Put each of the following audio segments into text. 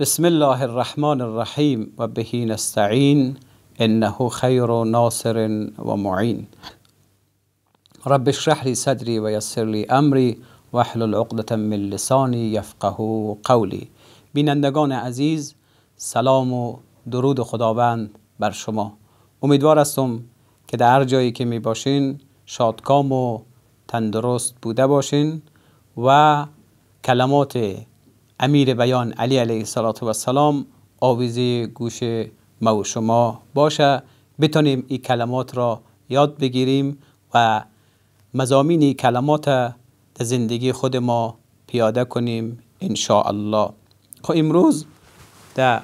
بسم الله الرحمن الرحیم و بهی نستعین انه خیر و ناصر و معین رب اشرح لی صدری و یسر لی امری و احلل من لسانی یفقه قولی بینندگان عزیز سلام و درود خداوند بر شما امیدوار استم که در هر جایی که می باشین شادکام و تندرست بوده باشین و کلمات امیر بیان علی علیه السلام آویزه گوش ما و شما باشه بتونیم این کلمات را یاد بگیریم و مزامین این کلمات در زندگی خود ما پیاده کنیم ان الله خب امروز در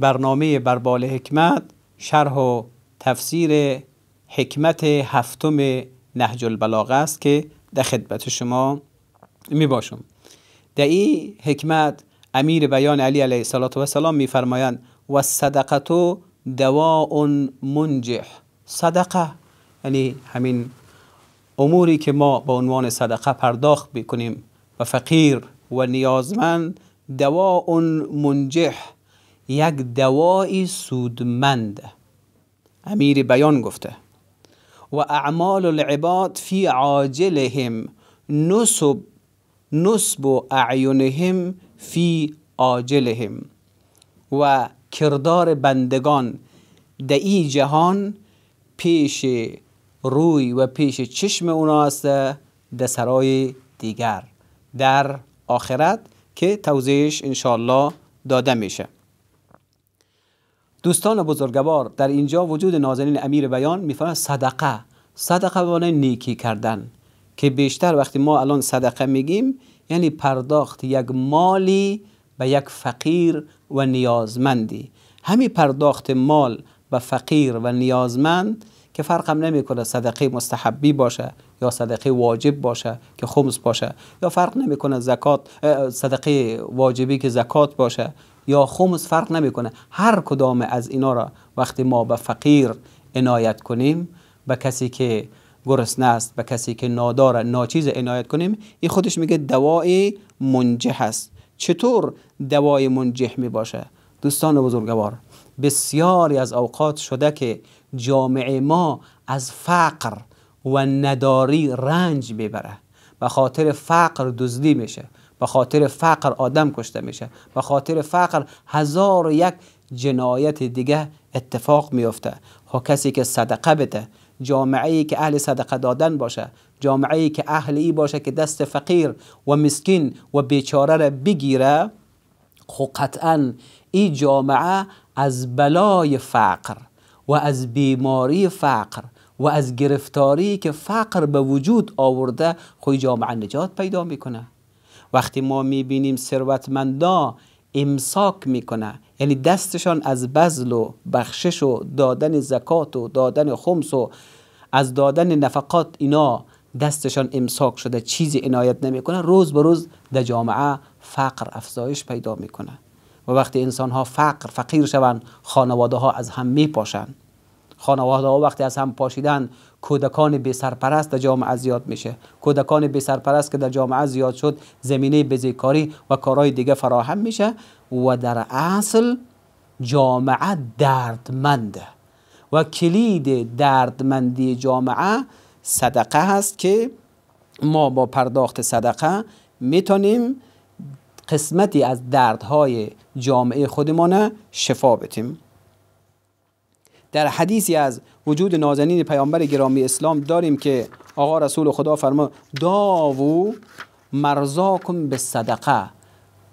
برنامه بربال حکمت شرح و تفسیر حکمت هفتم نهج البلاغه است که در خدمت شما می باشم در این حکمت امیر بیان علی علیه سلام میفرمایند و صدقتو دواء منجح صدقه یعنی همین اموری که ما به عنوان صدقه پرداخت بکنیم و فقیر و نیازمند دواء منجح یک دوای سودمند امیر بیان گفته و اعمال العباد فی عاجلهم نصب نصب اعینهم فی آجلهم و کردار بندگان در این جهان پیش روی و پیش چشم اونا است در سرای دیگر در آخرت که توضیحش انشالله داده میشه دوستان بزرگوار در اینجا وجود نازنین امیر بیان میفرماند صدقه صدقه بانه نیکی کردن که بیشتر وقتی ما الان صدقه میگیم یعنی پرداخت یک مالی به یک فقیر و نیازمندی همین پرداخت مال به فقیر و نیازمند که فرقم نمیکنه صدقه مستحبی باشه یا صدقه واجب باشه که خمس باشه یا فرق نمیکنه زکات صدقه واجبی که زکات باشه یا خمس فرق نمیکنه هر کدام از اینا را وقتی ما به فقیر عنایت کنیم به کسی که گرسنه است به کسی که نادار ناچیز عنایت کنیم این خودش میگه دوای منجح است چطور دوای منجح می باشه دوستان بزرگوار بسیاری از اوقات شده که جامعه ما از فقر و نداری رنج میبره به خاطر فقر دزدی میشه به خاطر فقر آدم کشته میشه به خاطر فقر هزار و یک جنایت دیگه اتفاق میفته ها خب کسی که صدقه بده جامعه ای که اهل صدقه دادن باشه جامعه ای که اهل ای باشه که دست فقیر و مسکین و بیچاره را بگیره خو خب قطعا این جامعه از بلای فقر و از بیماری فقر و از گرفتاری که فقر به وجود آورده خوی خب جامعه نجات پیدا میکنه وقتی ما میبینیم ثروتمندا امساک میکنه یعنی دستشان از بذل و بخشش و دادن زکات و دادن خمس و از دادن نفقات اینا دستشان امساک شده چیزی عنایت نمیکنه روز به روز در جامعه فقر افزایش پیدا میکنه و وقتی انسان ها فقر فقیر شوند خانواده ها از هم میپاشند خانواده ها وقتی از هم پاشیدن کودکان بی سرپرست در جامعه زیاد میشه کودکان بی سرپرست که در جامعه زیاد شد زمینه بزیکاری و کارهای دیگه فراهم میشه و در اصل جامعه دردمنده و کلید دردمندی جامعه صدقه هست که ما با پرداخت صدقه میتونیم قسمتی از دردهای جامعه خودمان شفا بتیم در حدیثی از وجود نازنین پیامبر گرامی اسلام داریم که آقا رسول خدا فرما داوو مرزاکم به صدقه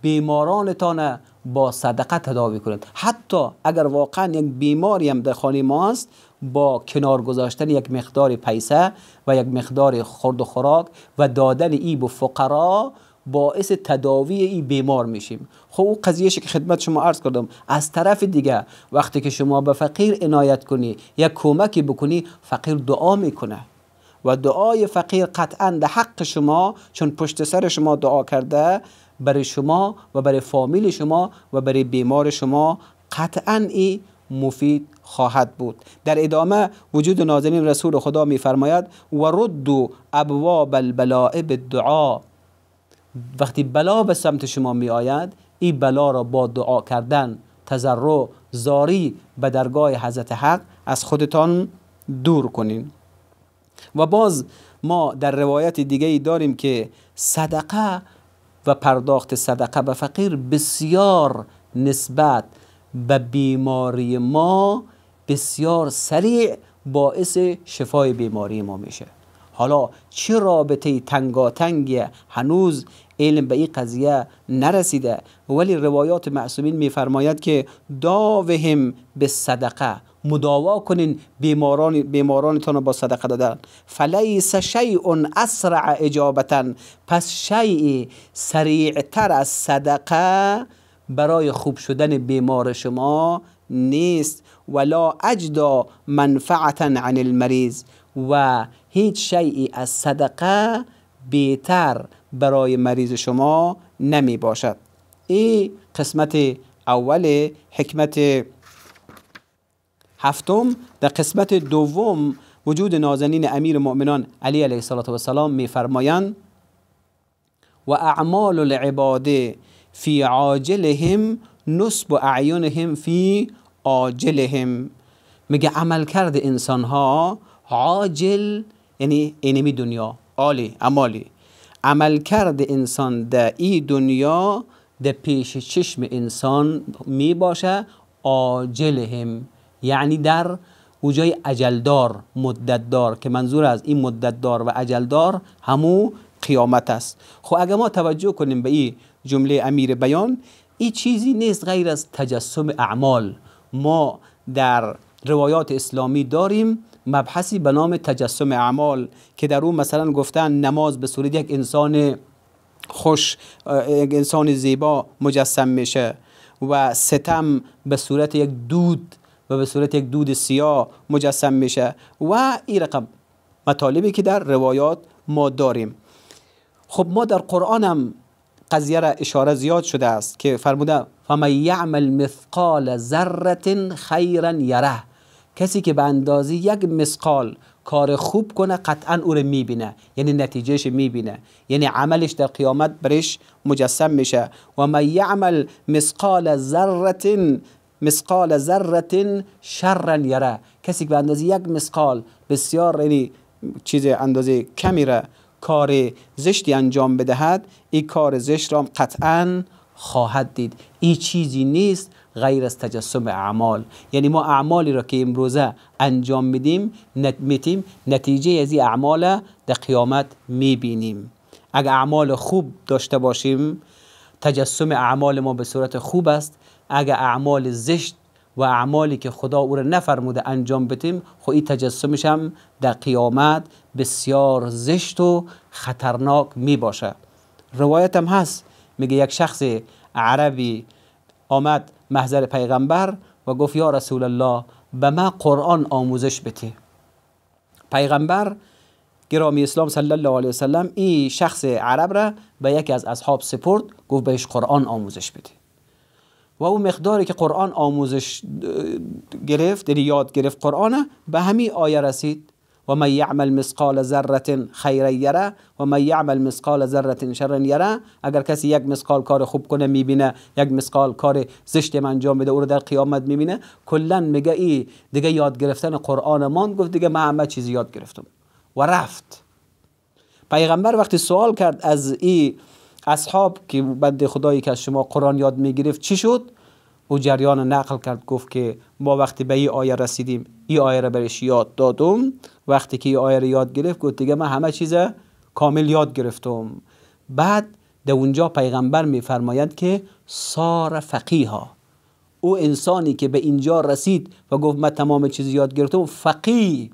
بیمارانتان با صدقه تداوی کنند. حتی اگر واقعا یک بیماری هم در خانه ماست با کنار گذاشتن یک مقدار پیسه و یک مقدار خرد و خوراک و دادن ایب و فقرا باعث تداوی ای بیمار میشیم خب او قضیهش که خدمت شما عرض کردم از طرف دیگه وقتی که شما به فقیر عنایت کنی یا کمکی بکنی فقیر دعا میکنه و دعای فقیر قطعا در حق شما چون پشت سر شما دعا کرده برای شما و برای فامیل شما و برای بیمار شما قطعا ای مفید خواهد بود در ادامه وجود نازنین رسول خدا میفرماید و ردو ابواب البلاء دعا وقتی بلا به سمت شما می آید این بلا را با دعا کردن تضرع زاری به درگاه حضرت حق از خودتان دور کنیم و باز ما در روایت دیگه ای داریم که صدقه و پرداخت صدقه به فقیر بسیار نسبت به بیماری ما بسیار سریع باعث شفای بیماری ما میشه حالا چه رابطه تنگاتنگی هنوز علم به این قضیه نرسیده ولی روایات معصومین میفرماید که داوهم به صدقه مداوا کنین بیماران بیمارانتون رو با صدقه دادن فلیس شیء اسرع اجابتا پس شیء سریعتر از صدقه برای خوب شدن بیمار شما نیست ولا اجدا منفعتا عن المریض و هیچ شیعی از صدقه بیتر برای مریض شما نمی باشد این قسمت اول حکمت هفتم در قسمت دوم وجود نازنین امیر مؤمنان علی علیه السلام میفرمایند و اعمال العباده فی عاجلهم نصب و فی عاجلهم میگه عمل کرده انسان ها عاجل یعنی اینمی یعنی دنیا عالی عمالی عملکرد انسان در این دنیا در پیش چشم انسان می باشه هم یعنی در اوجای اجلدار مدتدار که منظور از این مدتدار و اجلدار همو قیامت است خب اگر ما توجه کنیم به این جمله امیر بیان این چیزی نیست غیر از تجسم اعمال ما در روایات اسلامی داریم مبحثی به نام تجسم اعمال که در اون مثلا گفتن نماز به صورت یک انسان خوش یک انسان زیبا مجسم میشه و ستم به صورت یک دود و به صورت یک دود سیاه مجسم میشه و این رقم مطالبی که در روایات ما داریم خب ما در قرآن هم قضیه را اشاره زیاد شده است که فرموده فمن یعمل مثقال ذره خیرا یره کسی که به اندازه یک مسقال کار خوب کنه قطعا او رو میبینه یعنی نتیجهش میبینه یعنی عملش در قیامت برش مجسم میشه و من یعمل مسقال ذره مسقال ذره شرا یره کسی که به اندازه یک مسقال بسیار یعنی چیز اندازه کمی را کار زشتی انجام بدهد این کار زشت را قطعا خواهد دید این چیزی نیست غیر از تجسم اعمال یعنی ما اعمالی را که امروزه انجام میدیم میتیم نتیجه از این اعمال در قیامت میبینیم اگر اعمال خوب داشته باشیم تجسم اعمال ما به صورت خوب است اگر اعمال زشت و اعمالی که خدا او را نفرموده انجام بدیم خب این تجسمش هم در قیامت بسیار زشت و خطرناک می باشه روایت هم هست میگه یک شخص عربی آمد محضر پیغمبر و گفت یا رسول الله به ما قرآن آموزش بده پیغمبر گرامی اسلام صلی الله علیه وسلم این شخص عرب را به یکی از اصحاب سپرد گفت بهش قرآن آموزش بده و او مقداری که قرآن آموزش گرفت یعنی یاد گرفت قرآن به همین آیه رسید و من یعمل مثقال ذره خیر یره و من یعمل مثقال ذره شرا یره اگر کسی یک مثقال کار خوب کنه میبینه یک مثقال کار زشت انجام بده او رو در قیامت میبینه کلا میگه ای دیگه یاد گرفتن قرآن مان گفت دیگه من همه چیزی یاد گرفتم و رفت پیغمبر وقتی سوال کرد از ای اصحاب که بند خدایی که از شما قرآن یاد میگرفت چی شد او جریان نقل کرد گفت که ما وقتی به این آیه رسیدیم این آیه را برش یاد دادم وقتی که این آیه را یاد گرفت گفت دیگه من همه چیز کامل یاد گرفتم بعد در اونجا پیغمبر میفرماید که سار فقیه ها او انسانی که به اینجا رسید و گفت من تمام چیز یاد گرفتم فقی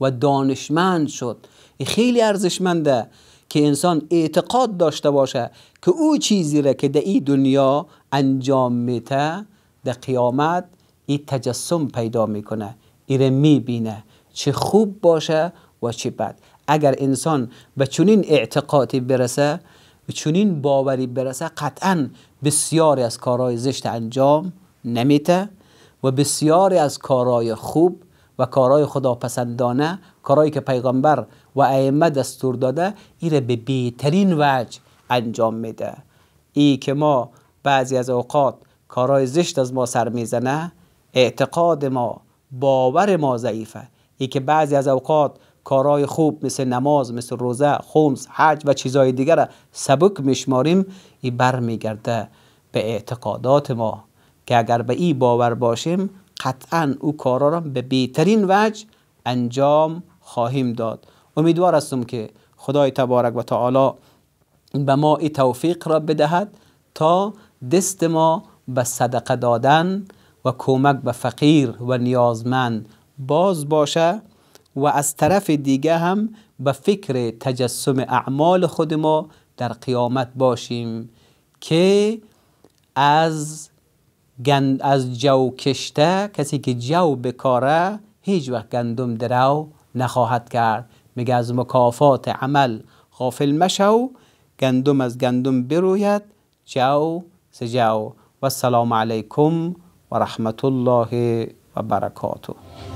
و دانشمند شد خیلی ارزشمنده که انسان اعتقاد داشته باشه که او چیزی را که در این دنیا انجام میته در قیامت این تجسم پیدا میکنه ایره میبینه چه خوب باشه و چه بد اگر انسان به چنین اعتقادی برسه به چنین باوری برسه قطعا بسیاری از کارهای زشت انجام نمیته و بسیاری از کارهای خوب و کارهای خداپسندانه کارهایی که پیغمبر و ائمه دستور داده ای را به بهترین وجه انجام میده ای که ما بعضی از اوقات کارای زشت از ما سر میزنه اعتقاد ما باور ما ضعیفه ای که بعضی از اوقات کارای خوب مثل نماز مثل روزه خمس حج و چیزهای دیگر سبک میشماریم ای برمیگرده به اعتقادات ما که اگر به ای باور باشیم قطعا او کارا را به بهترین وجه انجام خواهیم داد امیدوار هستم که خدای تبارک و تعالی به ما این توفیق را بدهد تا دست ما به صدقه دادن و کمک به فقیر و نیازمند باز باشه و از طرف دیگه هم به فکر تجسم اعمال خود ما در قیامت باشیم که از از جو کشته کسی که جو بکاره هیچ وقت گندم درو نخواهد کرد میگه از مکافات عمل غافل مشو گندم از گندم بروید جو سجو و السلام علیکم و رحمت الله و برکاته